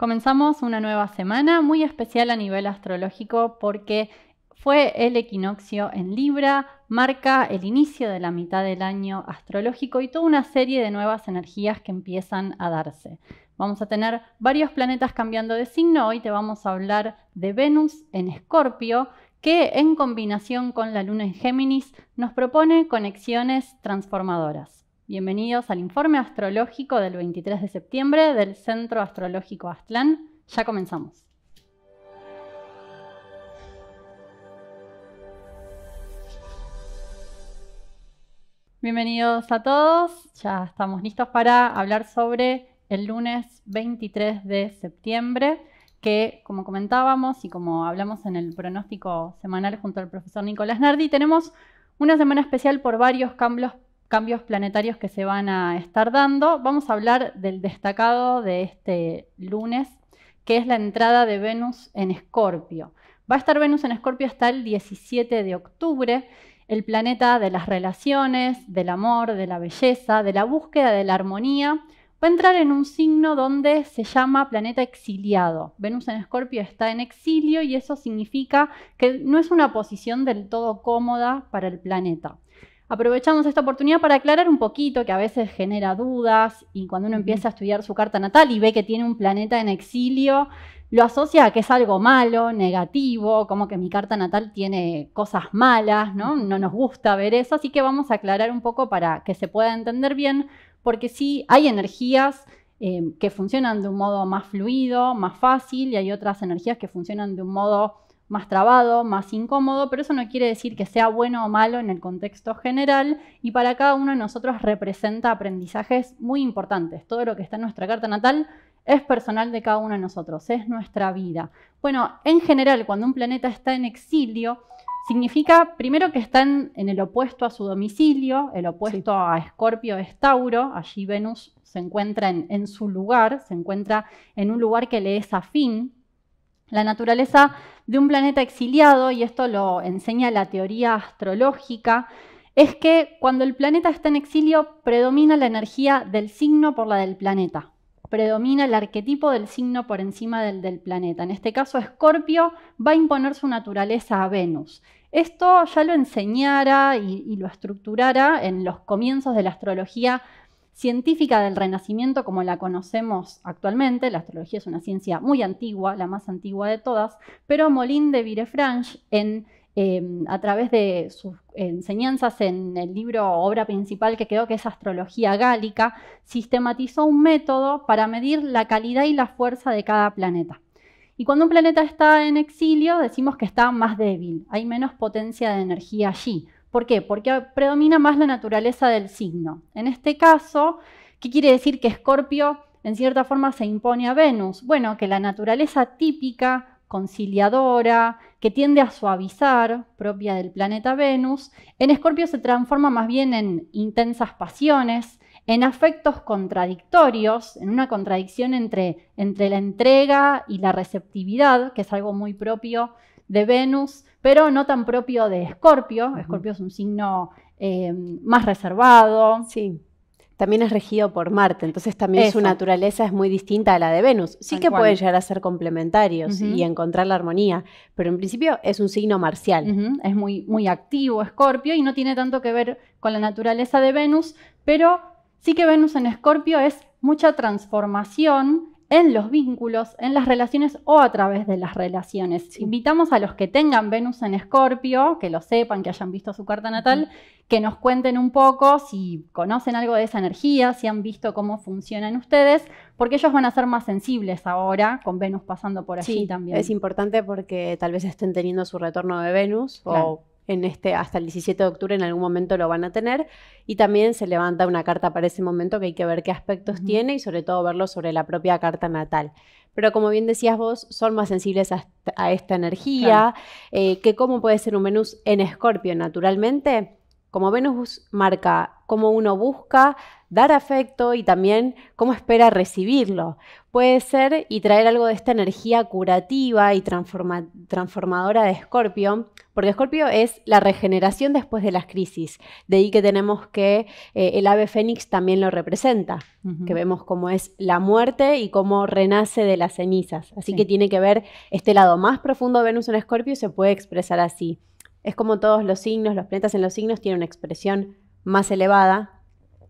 Comenzamos una nueva semana muy especial a nivel astrológico porque fue el equinoccio en Libra, marca el inicio de la mitad del año astrológico y toda una serie de nuevas energías que empiezan a darse. Vamos a tener varios planetas cambiando de signo, hoy te vamos a hablar de Venus en Escorpio, que en combinación con la Luna en Géminis nos propone conexiones transformadoras. Bienvenidos al informe astrológico del 23 de septiembre del Centro Astrológico Aztlán. Ya comenzamos. Bienvenidos a todos. Ya estamos listos para hablar sobre el lunes 23 de septiembre, que como comentábamos y como hablamos en el pronóstico semanal junto al profesor Nicolás Nardi, tenemos una semana especial por varios cambios cambios planetarios que se van a estar dando, vamos a hablar del destacado de este lunes, que es la entrada de Venus en Escorpio. Va a estar Venus en Escorpio hasta el 17 de octubre, el planeta de las relaciones, del amor, de la belleza, de la búsqueda de la armonía. Va a entrar en un signo donde se llama planeta exiliado. Venus en Escorpio está en exilio y eso significa que no es una posición del todo cómoda para el planeta. Aprovechamos esta oportunidad para aclarar un poquito que a veces genera dudas y cuando uno empieza a estudiar su carta natal y ve que tiene un planeta en exilio, lo asocia a que es algo malo, negativo, como que mi carta natal tiene cosas malas, ¿no? No nos gusta ver eso, así que vamos a aclarar un poco para que se pueda entender bien, porque sí hay energías eh, que funcionan de un modo más fluido, más fácil, y hay otras energías que funcionan de un modo más trabado, más incómodo, pero eso no quiere decir que sea bueno o malo en el contexto general y para cada uno de nosotros representa aprendizajes muy importantes. Todo lo que está en nuestra carta natal es personal de cada uno de nosotros, es nuestra vida. Bueno, en general, cuando un planeta está en exilio, significa primero que está en, el opuesto a su domicilio, el opuesto a Escorpio es Tauro, allí Venus se encuentra en su lugar, se encuentra en un lugar que le es afín, la naturaleza de un planeta exiliado, y esto lo enseña la teoría astrológica, es que cuando el planeta está en exilio predomina la energía del signo por la del planeta, predomina el arquetipo del signo por encima del del planeta. En este caso, Escorpio va a imponer su naturaleza a Venus. Esto ya lo enseñara y, y lo estructurara en los comienzos de la astrología científica del Renacimiento como la conocemos actualmente. La astrología es una ciencia muy antigua, la más antigua de todas, pero Molin de Virefranche, em, a través de sus enseñanzas en el libro obra principal que quedó, que es Astrología Gálica, sistematizó un método para medir la calidad y la fuerza de cada planeta. Y cuando un planeta está en exilio, decimos que está más débil, hay menos potencia de energía allí. ¿Por qué? Porque predomina más la naturaleza del signo. En este caso, ¿qué quiere decir que Escorpio en cierta forma se impone a Venus? Bueno, que la naturaleza típica, conciliadora, que tiende a suavizar, propia del planeta Venus, en Escorpio se transforma más bien en intensas pasiones, en afectos contradictorios, en una contradicción entre, entre la entrega y la receptividad, que es algo muy propio de Venus, pero no tan propio de Escorpio. Escorpio es un signo eh, más reservado. Sí. También es regido por Marte, entonces también su naturaleza es muy distinta a la de Venus. Sí que puede pueden llegar a ser complementarios y encontrar la armonía, pero en principio es un signo marcial. Es muy, muy activo Escorpio y no tiene tanto que ver con la naturaleza de Venus, pero sí que Venus en Escorpio es mucha transformación, en los vínculos, en las relaciones o a través de las relaciones. Invitamos a los que tengan Venus en Escorpio, que lo sepan, que hayan visto su carta natal, que nos cuenten un poco si conocen algo de esa energía, si han visto cómo funcionan ustedes, porque ellos van a ser más sensibles ahora con Venus pasando por allí también. Es importante porque tal vez estén teniendo su retorno de Venus o este, hasta el 17 de octubre en algún momento lo van a tener. Y también se levanta una carta para ese momento que hay que ver qué aspectos tiene y sobre todo verlo sobre la propia carta natal. Pero como bien decías vos, son más sensibles a, esta energía, eh, que cómo puede ser un Venus en escorpio naturalmente como Venus marca cómo uno busca dar afecto y también cómo espera recibirlo. Puede ser y traer algo de esta energía curativa y transformadora de Escorpio, porque Escorpio es la regeneración después de las crisis. De ahí que tenemos que eh, el ave fénix también lo representa, que vemos cómo es la muerte y cómo renace de las cenizas. Así que tiene que ver este lado más profundo de Venus en Escorpio se puede expresar así es como todos los signos, los planetas en los signos tienen una expresión más elevada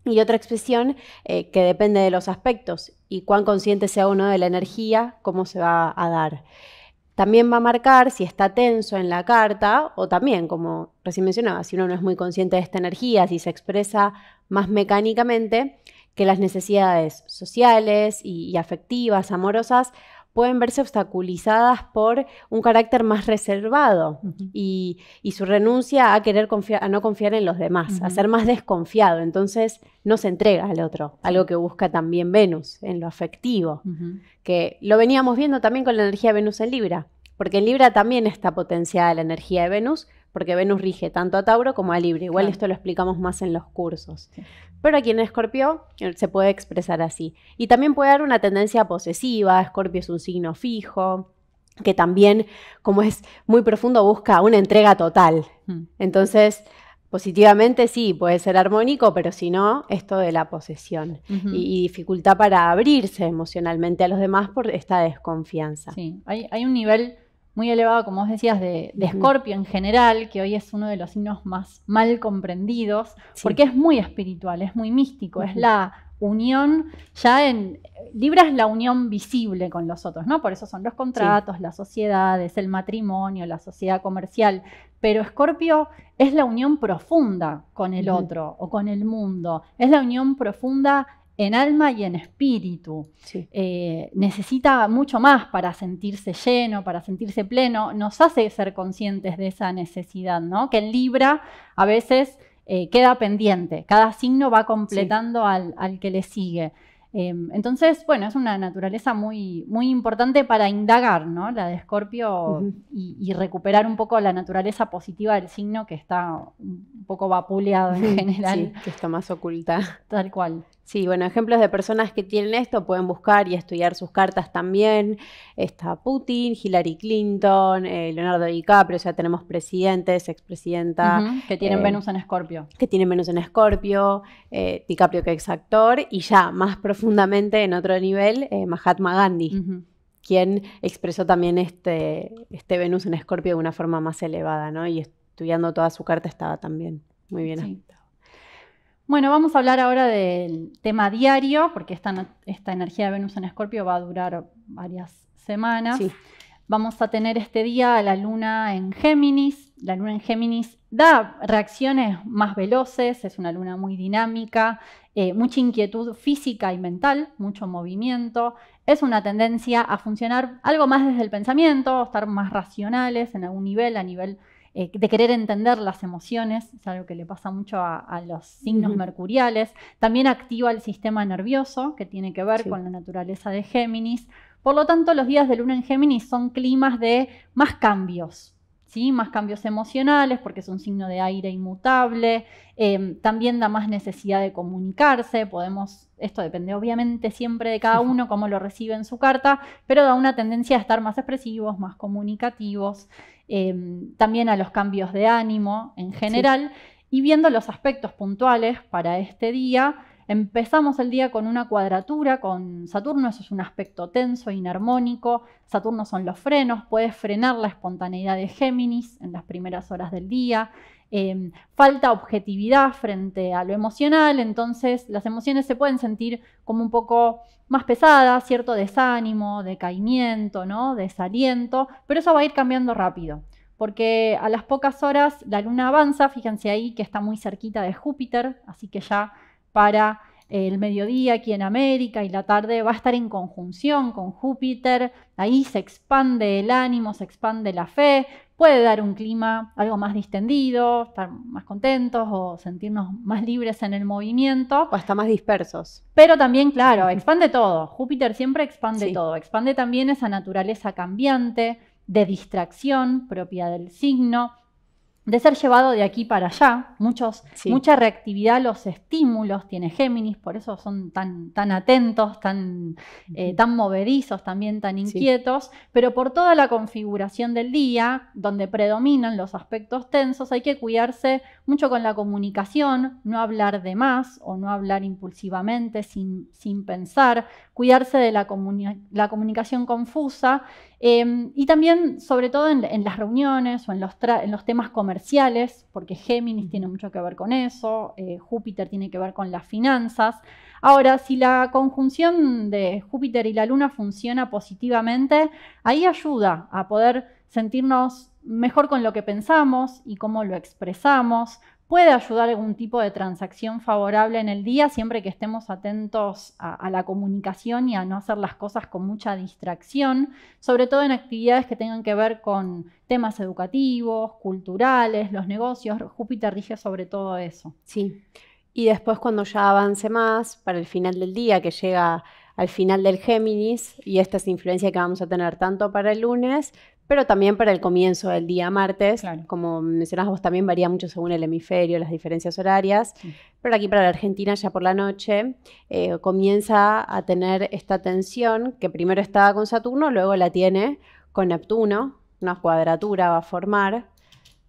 y otra expresión eh, que depende de los aspectos y cuán consciente sea uno de la energía, cómo se va a dar. También va a marcar si está tenso en la carta o también, como recién mencionaba, si uno no es muy consciente de esta energía, si se expresa más mecánicamente, que las necesidades sociales y afectivas, amorosas, pueden verse obstaculizadas por un carácter más reservado y, su renuncia a querer confiar, a no confiar en los demás, a ser más desconfiado. Entonces no se entrega al otro, algo que busca también Venus en lo afectivo, que lo veníamos viendo también con la energía de Venus en Libra, porque en Libra también está potenciada la energía de Venus, porque Venus rige tanto a Tauro como a Libra. Igual esto lo explicamos más en los cursos. Pero aquí en Escorpio eh, se puede expresar así. Y también puede dar una tendencia posesiva. Escorpio es un signo fijo, que también, como es muy profundo, busca una entrega total. Mm. Entonces, positivamente sí, puede ser armónico, pero si no, esto de la posesión y, dificultad para abrirse emocionalmente a los demás por esta desconfianza. Sí, hay un nivel muy elevado, como vos decías, de, Escorpio en general, que hoy es uno de los signos más mal comprendidos, porque es muy espiritual, es muy místico, es la unión, ya en Libra es la unión visible con los otros, ¿no? Por eso son los contratos, las sociedades, el matrimonio, la sociedad comercial, pero Escorpio es la unión profunda con el otro o con el mundo, es la unión profunda en alma y en espíritu. Eh, necesita mucho más para sentirse lleno, para sentirse pleno. Nos hace ser conscientes de esa necesidad, ¿no? Que en Libra a veces eh, queda pendiente. Cada signo va completando al, que le sigue. Em, entonces, bueno, es una naturaleza muy, muy importante para indagar, ¿no? La de Escorpio y, recuperar un poco la naturaleza positiva del signo que está poco vapuleado en general. que está más oculta. Tal cual. Sí, bueno, ejemplos de personas que tienen esto pueden buscar y estudiar sus cartas también. Está Putin, Hillary Clinton, eh, Leonardo DiCaprio, ya tenemos presidentes, expresidenta. que tienen eh, Venus en Escorpio. Que tienen Venus en Escorpio, eh, DiCaprio que es actor, y ya más profundamente en otro nivel, Mahatma Gandhi. quien expresó también este, este Venus en Escorpio de una forma más elevada, ¿no? Y estudiando toda su carta estaba también muy bien Bueno, vamos a hablar ahora del tema diario, porque esta, esta energía de Venus en Escorpio va a durar varias semanas. Vamos a tener este día la luna en Géminis. La luna en Géminis da reacciones más veloces, es una luna muy dinámica, eh, mucha inquietud física y mental, mucho movimiento. Es una tendencia a funcionar algo más desde el pensamiento, estar más racionales en algún nivel, a nivel eh, de querer entender las emociones, es algo que le pasa mucho a, los signos mercuriales. También activa el sistema nervioso, que tiene que ver con la naturaleza de Géminis. Por lo tanto, los días de luna en Géminis son climas de más cambios, ¿Sí? más cambios emocionales porque es un signo de aire inmutable, em, también da más necesidad de comunicarse, podemos, esto depende obviamente siempre de cada uno, cómo lo recibe en su carta, pero da una tendencia a estar más expresivos, más comunicativos. Em, también a los cambios de ánimo en general y viendo los aspectos puntuales para este día Empezamos el día con una cuadratura con Saturno, eso es un aspecto tenso, inarmónico. Saturno son los frenos, puede frenar la espontaneidad de Géminis en las primeras horas del día. Em, falta objetividad frente a lo emocional, entonces las emociones se pueden sentir como un poco más pesadas, cierto desánimo, decaimiento, ¿no? desaliento, pero eso va a ir cambiando rápido porque a las pocas horas la luna avanza, fíjense ahí que está muy cerquita de Júpiter, así que ya para el mediodía aquí en América y la tarde va a estar en conjunción con Júpiter, ahí se expande el ánimo, se expande la fe, puede dar un clima algo más distendido, estar más contentos o sentirnos más libres en el movimiento. O hasta más dispersos. Pero también, claro, expande todo, Júpiter siempre expande todo, expande también esa naturaleza cambiante de distracción propia del signo, de ser llevado de aquí para allá. Muchos, Mucha reactividad a los estímulos tiene Géminis, por eso son tan, tan atentos, tan, eh, tan movedizos, también tan inquietos, pero por toda la configuración del día, donde predominan los aspectos tensos, hay que cuidarse mucho con la comunicación, no hablar de más o no hablar impulsivamente sin, sin pensar, cuidarse de la, la comunicación confusa em, y también, sobre todo, en, las reuniones o en los, en los, temas comerciales, porque Géminis tiene mucho que ver con eso, eh, Júpiter tiene que ver con las finanzas. Ahora, si la conjunción de Júpiter y la Luna funciona positivamente, ahí ayuda a poder sentirnos mejor con lo que pensamos y cómo lo expresamos, puede ayudar algún tipo de transacción favorable en el día, siempre que estemos atentos a, a, la comunicación y a no hacer las cosas con mucha distracción, sobre todo en actividades que tengan que ver con temas educativos, culturales, los negocios. Júpiter rige sobre todo eso. Sí. Y después cuando ya avance más, para el final del día, que llega al final del Géminis y esta es influencia que vamos a tener tanto para el lunes, pero también para el comienzo del día martes. Como mencionas vos, también varía mucho según el hemisferio, las diferencias horarias, pero aquí para la Argentina ya por la noche eh, comienza a tener esta tensión que primero estaba con Saturno, luego la tiene con Neptuno, una cuadratura va a formar.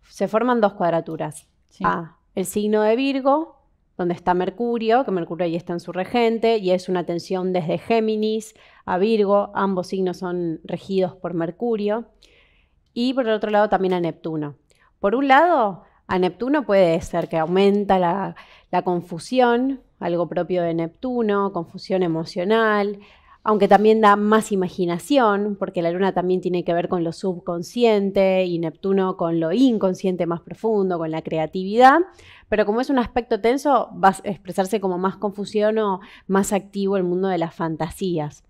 Se forman dos cuadraturas. Ah, el signo de Virgo donde está Mercurio, que Mercurio ahí está en su regente, y es una tensión desde Géminis a Virgo, ambos signos son regidos por Mercurio, y por el otro lado también a Neptuno. Por un lado, a Neptuno puede ser que aumenta la, la confusión, algo propio de Neptuno, confusión emocional, aunque también da más imaginación, porque la luna también tiene que ver con lo subconsciente y Neptuno con lo inconsciente más profundo, con la creatividad, pero como es un aspecto tenso, va a expresarse como más confusión o más activo el mundo de las fantasías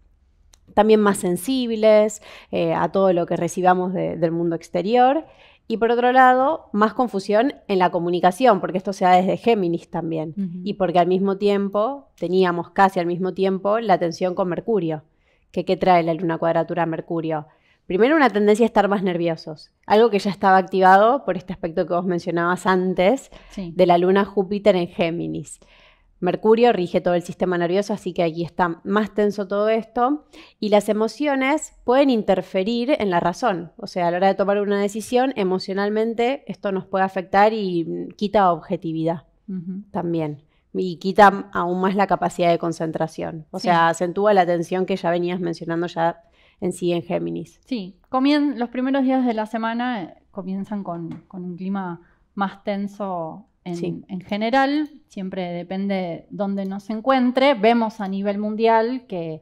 también más sensibles eh, a todo lo que recibamos del mundo exterior y por otro lado, más confusión en la comunicación, porque esto se da desde Géminis también. Y porque al mismo tiempo, teníamos casi al mismo tiempo la tensión con Mercurio. que qué trae la luna cuadratura a Mercurio? Primero, una tendencia a estar más nerviosos, algo que ya estaba activado por este aspecto que vos mencionabas antes de la luna Júpiter en Géminis. Mercurio rige todo el sistema nervioso, así que aquí está más tenso todo esto. Y las emociones pueden interferir en la razón. O sea, a la hora de tomar una decisión, emocionalmente esto nos puede afectar y quita objetividad también. Y quita aún más la capacidad de concentración. O sea, acentúa la tensión que ya venías mencionando ya en sí en Géminis. Sí, Comien los primeros días de la semana eh, comienzan con, con un clima más tenso en, general, siempre depende dónde nos encuentre. Vemos a nivel mundial que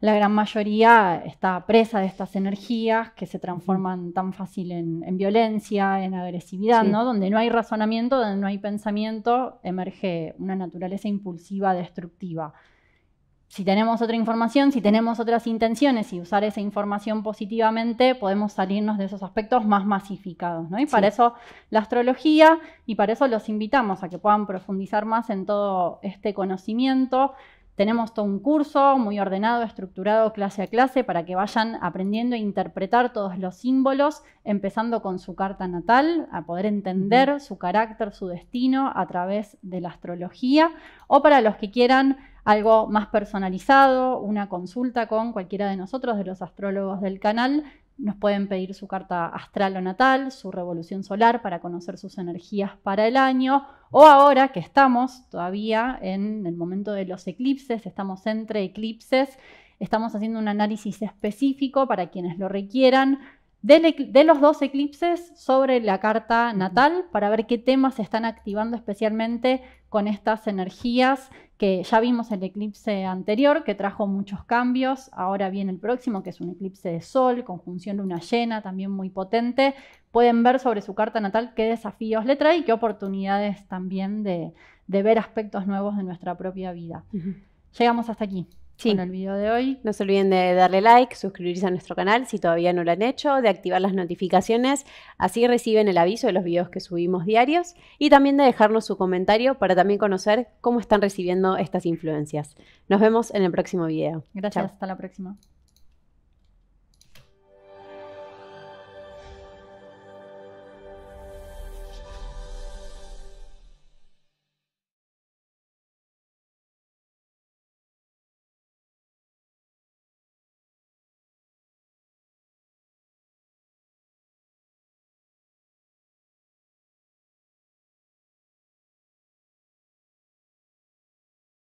la gran mayoría está presa de estas energías que se transforman tan fácil en, violencia, en agresividad, ¿no? Donde no hay razonamiento, donde no hay pensamiento, emerge una naturaleza impulsiva, destructiva si tenemos otra información, si tenemos otras intenciones y usar esa información positivamente, podemos salirnos de esos aspectos más masificados. Y para eso la astrología y para eso los invitamos a que puedan profundizar más en todo este conocimiento. Tenemos todo un curso muy ordenado, estructurado clase a clase para que vayan aprendiendo a interpretar todos los símbolos, empezando con su carta natal, a poder entender su carácter, su destino a través de la astrología, o para los que quieran algo más personalizado, una consulta con cualquiera de nosotros, de los astrólogos del canal, nos pueden pedir su carta astral o natal, su revolución solar para conocer sus energías para el año. O ahora que estamos todavía en el momento de los eclipses, estamos entre eclipses, estamos haciendo un análisis específico para quienes lo requieran de los dos eclipses sobre la carta natal para ver qué temas se están activando especialmente con estas energías que ya vimos el eclipse anterior que trajo muchos cambios, ahora viene el próximo que es un eclipse de sol, conjunción luna llena, también muy potente. Pueden ver sobre su carta natal qué desafíos le trae y qué oportunidades también de, ver aspectos nuevos de nuestra propia vida. Llegamos hasta aquí sí. el video de hoy. No se olviden de darle like, suscribirse a nuestro canal si todavía no lo han hecho, de activar las notificaciones, así reciben el aviso de los videos que subimos diarios y también de dejarnos su comentario para también conocer cómo están recibiendo estas influencias. Nos vemos en el próximo video. Gracias, hasta la próxima.